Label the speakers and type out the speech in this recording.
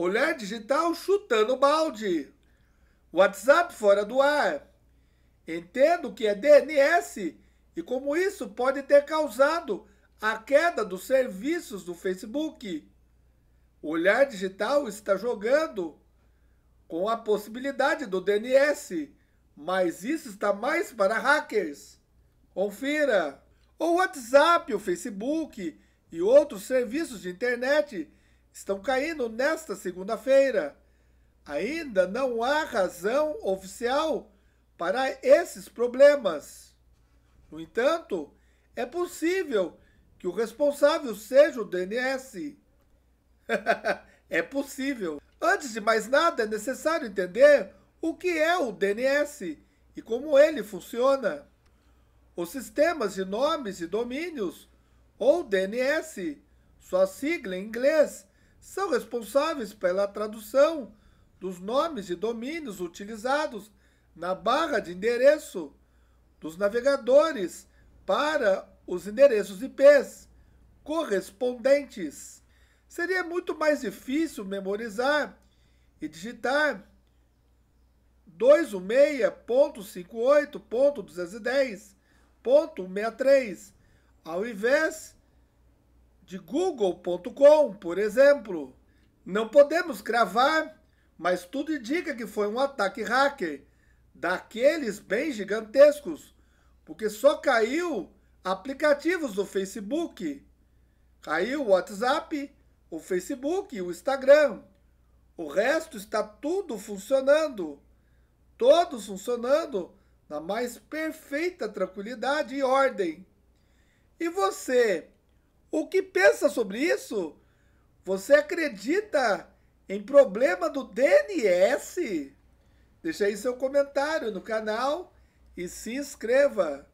Speaker 1: Olhar digital chutando balde. WhatsApp fora do ar. Entendo que é DNS e como isso pode ter causado a queda dos serviços do Facebook. olhar digital está jogando com a possibilidade do DNS, mas isso está mais para hackers. Confira! O WhatsApp, o Facebook e outros serviços de internet estão caindo nesta segunda-feira. Ainda não há razão oficial para esses problemas. No entanto, é possível que o responsável seja o DNS. é possível. Antes de mais nada, é necessário entender o que é o DNS e como ele funciona. Os sistemas de nomes e domínios, ou DNS, sua sigla em inglês são responsáveis pela tradução dos nomes e domínios utilizados na barra de endereço dos navegadores para os endereços IPs correspondentes. Seria muito mais difícil memorizar e digitar 216.58.210.163 ao invés de google.com, por exemplo. Não podemos cravar, mas tudo indica que foi um ataque hacker daqueles bem gigantescos, porque só caiu aplicativos do Facebook. Caiu o WhatsApp, o Facebook e o Instagram. O resto está tudo funcionando. Todos funcionando na mais perfeita tranquilidade e ordem. E você o que pensa sobre isso? Você acredita em problema do DNS? Deixe aí seu comentário no canal e se inscreva.